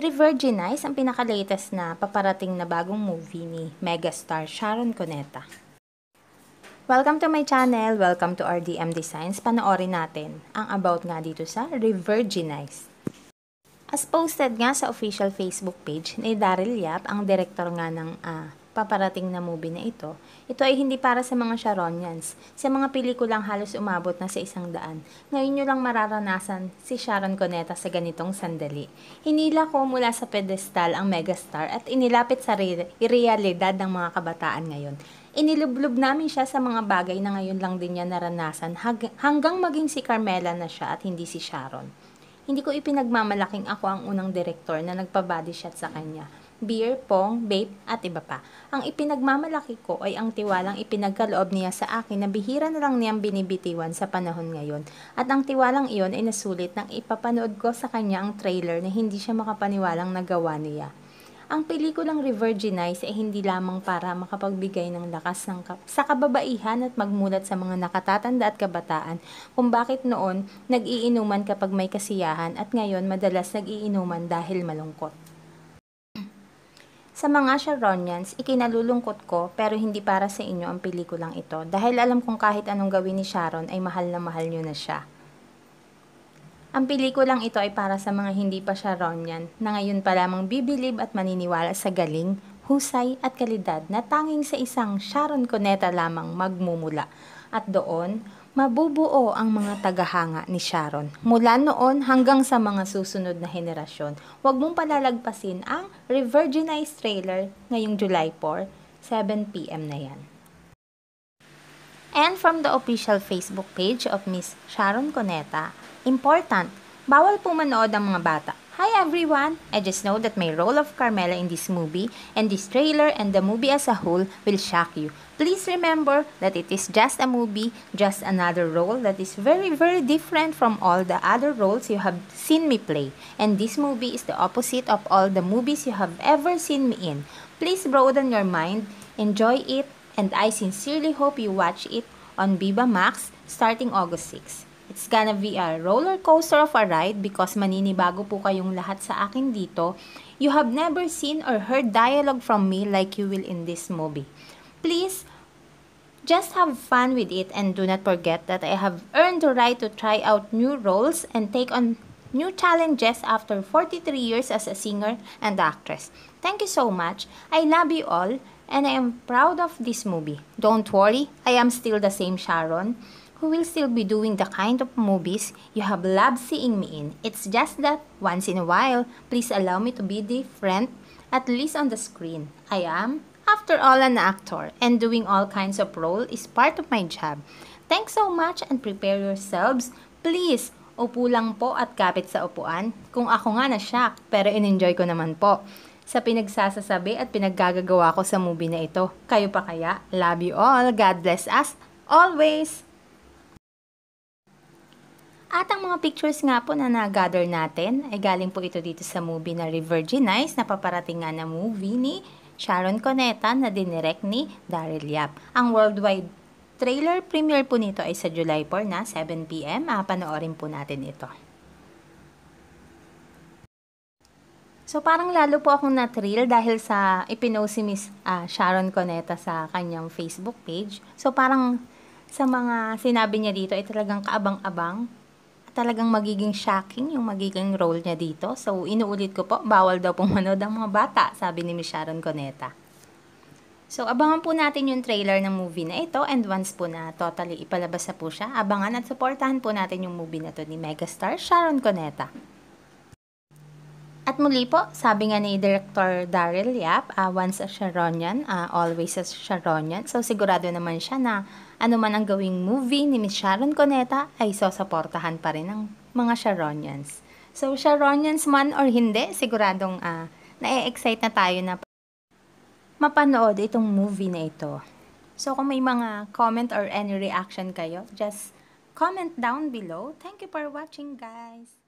Revirginize ang pinakalatest na paparating na bagong movie ni megastar Sharon Cuneta. Welcome to my channel, welcome to RDM Designs. Panoorin natin ang about nga dito sa Revirginize. As posted nga sa official Facebook page ni Daryl Yap, ang director nga ng uh, paparating na movie na ito, ito ay hindi para sa mga Sharonians. Sa mga pelikulang halos umabot na sa isang daan, ngayon nyo lang mararanasan si Sharon Cuneta sa ganitong sandali. Hinila ko mula sa pedestal ang megastar at inilapit sa re- realidad ng mga kabataan ngayon. Inilublob namin siya sa mga bagay na ngayon lang din niya naranasan hag- hanggang maging si Carmela na siya at hindi si Sharon. Hindi ko ipinagmamalaking ako ang unang direktor na nagpa-body shot sa kanya beer, pong, vape, at iba pa. Ang ipinagmamalaki ko ay ang tiwalang ipinagkaloob niya sa akin na bihira na lang niyang binibitiwan sa panahon ngayon. At ang tiwalang iyon ay nasulit nang ipapanood ko sa kanya ang trailer na hindi siya makapaniwalang nagawa niya. Ang pelikulang Revirginize ay hindi lamang para makapagbigay ng lakas ng kap- sa kababaihan at magmulat sa mga nakatatanda at kabataan kung bakit noon nag-iinuman kapag may kasiyahan at ngayon madalas nag-iinuman dahil malungkot. Sa mga Sharonians, ikinalulungkot ko pero hindi para sa inyo ang pelikulang ito dahil alam kong kahit anong gawin ni Sharon ay mahal na mahal nyo na siya. Ang pelikulang ito ay para sa mga hindi pa Sharonian na ngayon pa lamang bibilib at maniniwala sa galing, husay at kalidad na tanging sa isang Sharon Cuneta lamang magmumula. At doon, mabubuo ang mga tagahanga ni Sharon. Mula noon hanggang sa mga susunod na henerasyon. Huwag mong palalagpasin ang Revirginized trailer ngayong July 4, 7pm na yan. And from the official Facebook page of Miss Sharon Coneta, important, bawal pumanood ang mga bata Hi everyone! I just know that my role of Carmela in this movie and this trailer and the movie as a whole will shock you. Please remember that it is just a movie, just another role that is very very different from all the other roles you have seen me play. And this movie is the opposite of all the movies you have ever seen me in. Please broaden your mind, enjoy it, and I sincerely hope you watch it on Viva Max starting August 6. It's gonna be a roller coaster of a ride because maninibago po kayong lahat sa akin dito. You have never seen or heard dialogue from me like you will in this movie. Please, just have fun with it and do not forget that I have earned the right to try out new roles and take on new challenges after 43 years as a singer and actress. Thank you so much. I love you all and I am proud of this movie. Don't worry, I am still the same Sharon who will still be doing the kind of movies you have loved seeing me in. It's just that, once in a while, please allow me to be different, at least on the screen. I am, after all, an actor, and doing all kinds of role is part of my job. Thanks so much and prepare yourselves. Please, upo lang po at kapit sa upuan. Kung ako nga na-shock, pero in-enjoy ko naman po sa pinagsasasabi at pinaggagawa ko sa movie na ito. Kayo pa kaya? Love you all. God bless us always. At ang mga pictures nga po na na-gather natin ay galing po ito dito sa movie na Revirginize na paparating nga na movie ni Sharon Coneta na dinirect ni Daryl Yap. Ang worldwide trailer premiere po nito ay sa July 4 na 7pm. Ah, panoorin po natin ito. So parang lalo po akong na-thrill dahil sa ipinost si Miss uh, Sharon Coneta sa kanyang Facebook page. So parang sa mga sinabi niya dito ay talagang kaabang-abang talagang magiging shocking yung magiging role niya dito. So, inuulit ko po, bawal daw pong manood ang mga bata, sabi ni Miss Sharon Coneta. So, abangan po natin yung trailer ng movie na ito and once po na totally ipalabas na po siya, abangan at supportahan po natin yung movie na to ni megastar Sharon Coneta. At muli po, sabi nga ni Director Daryl Yap, uh, once a Sharonian, uh, always a Sharonian. So sigurado naman siya na ano man ang gawing movie ni Miss Sharon Coneta ay sosaportahan pa rin ng mga Sharonians. So Sharonians man or hindi, siguradong uh, ah, na-excite na tayo na mapanood itong movie na ito. So kung may mga comment or any reaction kayo, just comment down below. Thank you for watching guys!